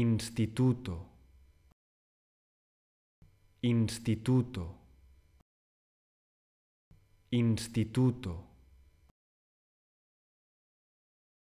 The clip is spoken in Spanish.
instituto, instituto, instituto.